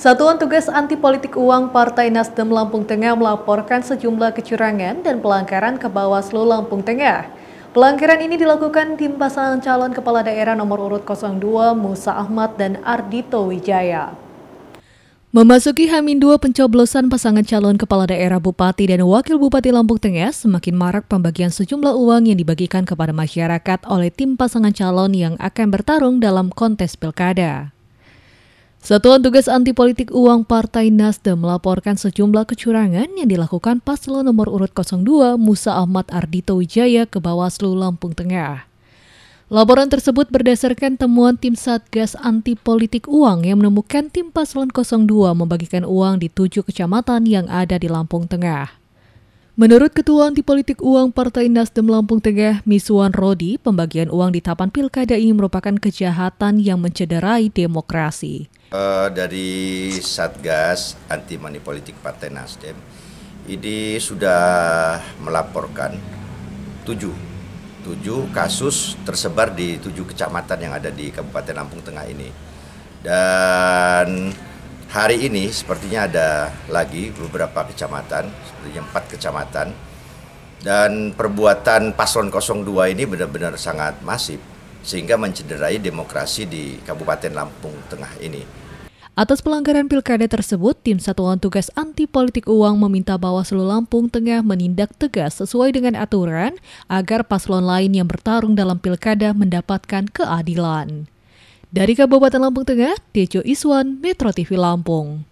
Satuan Tugas Anti Politik Uang Partai Nasdem Lampung Tengah melaporkan sejumlah kecurangan dan pelanggaran ke Bawaslu Lampung Tengah. Pelanggaran ini dilakukan tim pasangan calon kepala daerah nomor urut 02 Musa Ahmad dan Ardito Wijaya. Memasuki Hamin 2 pencoblosan pasangan calon kepala daerah bupati dan wakil bupati Lampung Tengah semakin marak pembagian sejumlah uang yang dibagikan kepada masyarakat oleh tim pasangan calon yang akan bertarung dalam kontes pilkada. Satuan Tugas Anti Politik Uang Partai Nasdem melaporkan sejumlah kecurangan yang dilakukan paslon nomor urut 02 Musa Ahmad Ardito Wijaya ke Bawaslu Lampung Tengah. Laporan tersebut berdasarkan temuan tim Satgas Anti Politik Uang yang menemukan tim paslon 02 membagikan uang di tujuh kecamatan yang ada di Lampung Tengah. Menurut Ketua Anti Politik Uang Partai Nasdem Lampung Tengah, Miswan Rodi, pembagian uang di tapan pilkada ini merupakan kejahatan yang mencederai demokrasi. Uh, dari Satgas Anti Money Politik Partai Nasdem ini sudah melaporkan tujuh tujuh kasus tersebar di tujuh kecamatan yang ada di Kabupaten Lampung Tengah ini dan hari ini sepertinya ada lagi beberapa kecamatan sepertinya empat kecamatan dan perbuatan paslon 02 ini benar-benar sangat masif sehingga mencederai demokrasi di Kabupaten Lampung Tengah ini. Atas pelanggaran pilkada tersebut, tim Satuan Tugas Anti Politik Uang meminta Bawaslu Lampung Tengah menindak tegas sesuai dengan aturan agar paslon lain yang bertarung dalam pilkada mendapatkan keadilan. Dari Kabupaten Lampung Tengah, Tejo Iswan, Metro TV Lampung.